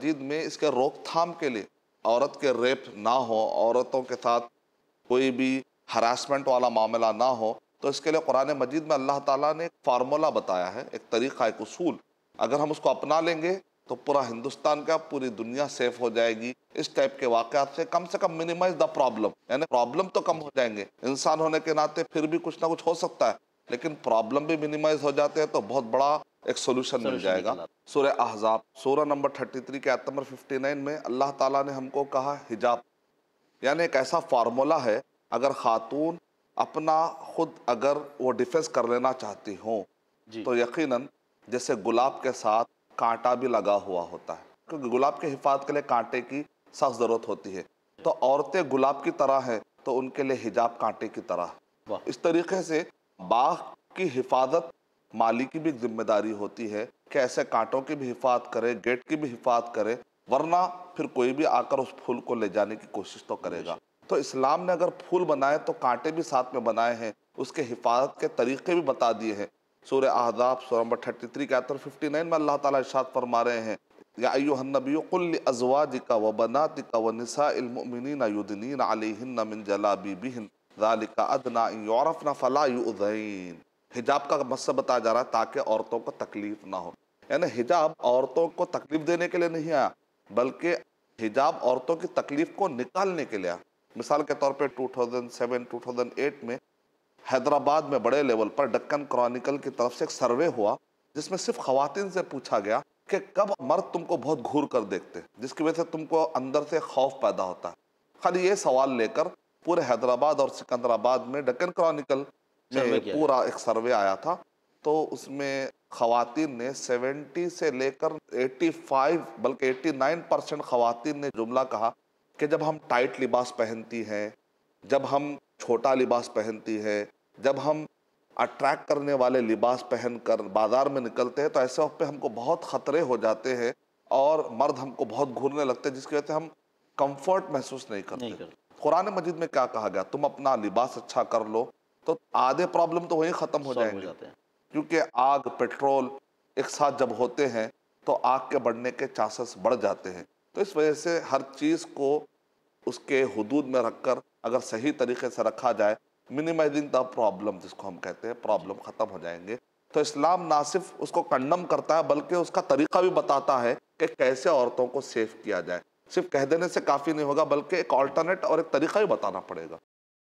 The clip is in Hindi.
मस्जिद में इसके रोकथाम के लिए औरत के रेप ना हो औरतों के साथ कोई भी हरासमेंट वाला मामला ना हो तो इसके लिए कुरान मजीद में अल्लाह ताला ने एक फार्मूला बताया है एक तरीक़ा एक उसूल अगर हम उसको अपना लेंगे तो पूरा हिंदुस्तान का पूरी दुनिया सेफ हो जाएगी इस टाइप के वाक़ात से कम से कम मिनिमाइज द प्रॉब्लम यानी प्रॉब्लम तो कम हो जाएंगे इंसान होने के नाते फिर भी कुछ ना कुछ हो सकता है लेकिन प्रॉब्लम भी मिनिमाइज हो जाते हैं तो बहुत बड़ा एक सोल्यूशन मिल जाएगा सूर्य अहजाब सूर्य नंबर थ्री के आयत फिफ्टी नाइन में अल्लाह ताला ने हमको कहा हिजाब यानी एक ऐसा फार्मूला है अगर खातून अपना खुद अगर वो डिफेंस कर लेना चाहती हों तो यकीनन जैसे गुलाब के साथ कांटा भी लगा हुआ होता है क्योंकि गुलाब के हिफाजत के लिए कांटे की सख्त ज़रूरत होती है तो औरतें गुलाब की तरह हैं तो उनके लिए हिजाब कांटे की तरह इस तरीके से बाघ की हिफाजत माली की भी जिम्मेदारी होती है कि ऐसे कांटों की भी हिफात करे गेट की भी हिफात करे वरना फिर कोई भी आकर उस फूल को ले जाने की कोशिश तो करेगा तो इस्लाम ने अगर फूल बनाए तो कांटे भी साथ में बनाए हैं उसके हिफाजत के तरीके भी बता दिए हैं सूर्य आहदाब सो नंबर थर्टी थ्री के फिफ्टी नाइन में अल्लाह ताला इशात फरमा रहे हैं या अयोहनबी अजवाज का व बनात का व नसामिन युद्दीन अलहिन मिन जलाबी ज़ालिका अदना फ़ला युदैन हिजाब का मकसद बताया जा रहा है ताकि औरतों को तकलीफ ना हो यानी हिजाब औरतों को तकलीफ देने के लिए नहीं आया बल्कि हिजाब औरतों की तकलीफ को निकालने के लिए आया मिसाल के तौर टू थाउजेंड एट में हैदराबाद में बड़े लेवल पर डक्कन क्रॉनिकल की तरफ से एक सर्वे हुआ जिसमें सिर्फ खुवान से पूछा गया कि कब मर्द तुमको बहुत घूर कर देखते जिसकी वजह से तुमको अंदर से खौफ पैदा होता है खाली ये सवाल लेकर पूरे हैदराबाद और सिकंदराबाद में डक्कन क्रॉनिकल में पूरा एक सर्वे आया था तो उसमें खातन ने 70 से लेकर 85 बल्कि 89 परसेंट खातन ने जुमला कहा कि जब हम टाइट लिबास पहनती हैं जब हम छोटा लिबास पहनती हैं जब हम अट्रैक्ट करने वाले लिबास पहन कर बाज़ार में निकलते हैं तो ऐसे वक्त पे हमको बहुत ख़तरे हो जाते हैं और मर्द हमको बहुत घूरने लगते हैं जिसकी वजह से हम कंफर्ट महसूस नहीं करते कुरान मजिद में क्या कहा गया तुम अपना लिबास अच्छा कर लो तो आधे प्रॉब्लम तो वहीं ख़त्म हो जाएंगे क्योंकि आग पेट्रोल एक साथ जब होते हैं तो आग के बढ़ने के चांसेस बढ़ जाते हैं तो इस वजह से हर चीज़ को उसके हदूद में रखकर अगर सही तरीके से रखा जाए मिनिमाइजिंग द प्रॉब्लम जिसको हम कहते हैं प्रॉब्लम ख़त्म हो जाएंगे तो इस्लाम ना सिर्फ उसको कंडम करता है बल्कि उसका तरीका भी बताता है कि कैसे औरतों को सेफ किया जाए सिर्फ कह देने से काफ़ी नहीं होगा बल्कि एक ऑल्टरनेट और एक तरीका भी बताना पड़ेगा